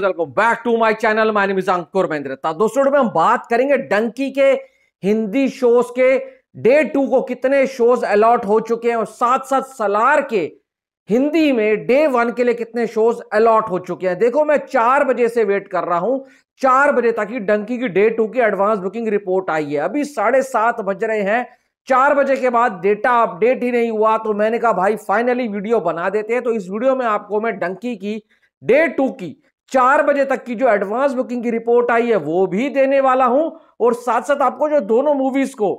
back to my channel my name is Ankur Mahendrata दोस्तों में हम बात करेंगे डंकी के हिंदी शोज के डे टू को कितने शोज अलॉट हो चुके हैं और साथ साथ सलार के हिंदी में डे वन के लिए कितने शोज अलॉट हो चुके हैं देखो मैं चार बजे से वेट कर रहा हूं चार बजे तक ही डंकी की डे टू की एडवांस बुकिंग रिपोर्ट आई है अभी साढ़े सात बज रहे हैं चार बजे के बाद डेटा अपडेट ही नहीं हुआ तो मैंने कहा भाई फाइनली वीडियो बना देते हैं तो इस वीडियो में आपको मैं डंकी की डे टू की चार बजे तक की जो एडवांस बुकिंग की रिपोर्ट आई है वो भी देने वाला हूं और साथ साथ आपको जो दोनों मूवीज को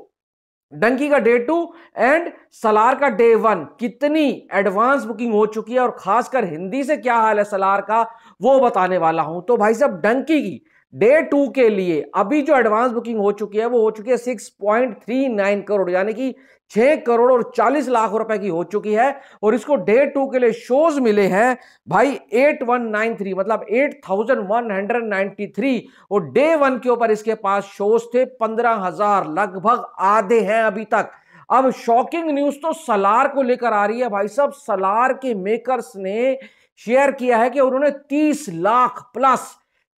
डंकी का डे टू एंड सलार का डे वन कितनी एडवांस बुकिंग हो चुकी है और खासकर हिंदी से क्या हाल है सलार का वो बताने वाला हूं तो भाई साहब डंकी की डे टू के लिए अभी जो एडवांस बुकिंग हो चुकी है वो हो चुकी है six point three nine crore यानी कि छह करोड़ और चालीस लाख रुपए की हो चुकी है और इसको डे टू के लिए शोज मिले हैं भाई एट वन नाइन थ्री मतलब eight thousand one hundred three और डे वन के ऊपर इसके पास शोज थे पंद्रह हजार लगभग आधे हैं अभी तक अब शॉकिंग न्यूज तो सलार को लेकर आ रही है भाई साहब सलार के मेकर्स ने शेयर किया है कि उन्होंने तीस लाख प्लस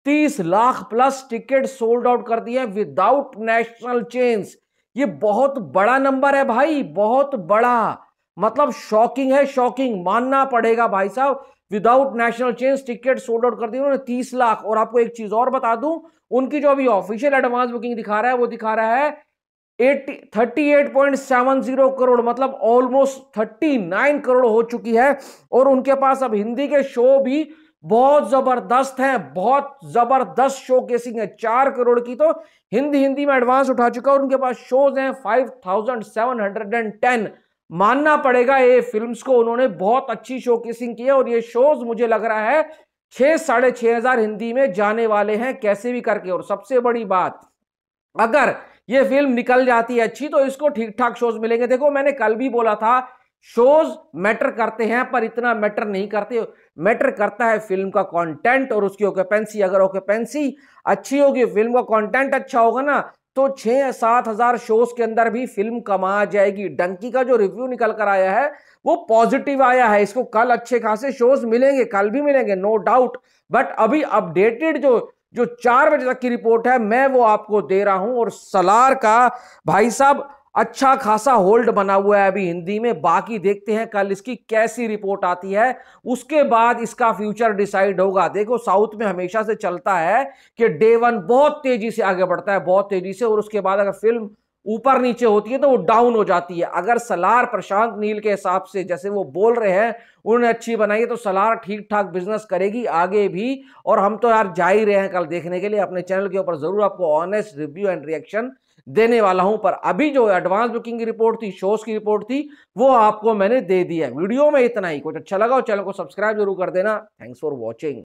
तीस lakh plus ticket sold out कर दिए विदाउट नेशनल चेंज ये बहुत बड़ा नंबर है भाई बहुत बड़ा मतलब शॉकिंग है शॉकिंग मानना पड़ेगा भाई साहब without national change ticket sold out कर दी उन्होंने तीस लाख और आपको एक चीज और बता दूं उनकी जो अभी ऑफिशियल एडवांस बुकिंग दिखा रहा है वो दिखा रहा है eighty thirty eight point seven zero crore मतलब ऑलमोस्ट थर्टी नाइन करोड़ हो चुकी है और उनके पास अब हिंदी के शो भी बहुत जबरदस्त है बहुत जबरदस्त शो केसिंग है चार करोड़ की तो हिंदी हिंदी में एडवांस उठा चुका और उनके पास शोज हैं five thousand seven hundred and ten मानना पड़ेगा ये फिल्म्स को उन्होंने बहुत अच्छी शो केसिंग की है और ये शोज मुझे लग रहा है छह साढ़े छह हजार हिंदी में जाने वाले हैं कैसे भी करके और सबसे बड़ी बात अगर ये फिल्म निकल जाती है अच्छी तो इसको ठीक ठाक शोज मिलेंगे देखो मैंने कल भी बोला था शोज मैटर करते हैं पर इतना मैटर नहीं करते मैटर करता है फिल्म का कंटेंट और उसकी ओकेपेंसी अगर ओकेपेंसी अच्छी होगी फिल्म का कंटेंट अच्छा होगा ना तो छः सात हज़ार शोज के अंदर भी फिल्म कमा जाएगी डंकी का जो रिव्यू निकल कर आया है वो पॉजिटिव आया है इसको कल अच्छे खासे शोज मिलेंगे कल भी मिलेंगे नो डाउट बट अभी अपडेटेड जो जो चार बजे तक की रिपोर्ट है मैं वो आपको दे रहा हूं और सलार का भाई साहब अच्छा खासा होल्ड बना हुआ है अभी हिंदी में बाकी देखते हैं कल इसकी कैसी रिपोर्ट आती है उसके बाद इसका फ्यूचर डिसाइड होगा देखो साउथ में हमेशा से चलता है कि डे वन बहुत तेजी से आगे बढ़ता है बहुत तेजी से और उसके बाद अगर फिल्म ऊपर नीचे होती है तो वो डाउन हो जाती है अगर सलार प्रशांत नील के हिसाब से जैसे वो बोल रहे हैं उन्होंने अच्छी बनाई है तो सलार ठीक ठाक बिजनेस करेगी आगे भी और हम तो यार जा ही रहे हैं कल देखने के लिए अपने चैनल के ऊपर जरूर आपको ऑनेस्ट रिव्यू एंड रिएक्शन देने वाला हूं पर अभी जो एडवांस बुकिंग की रिपोर्ट थी शोज की रिपोर्ट थी वो आपको मैंने दे दिया है वीडियो में इतना ही कुछ अच्छा लगा हो चैनल को सब्सक्राइब जरूर कर देना थैंक्स फॉर वॉचिंग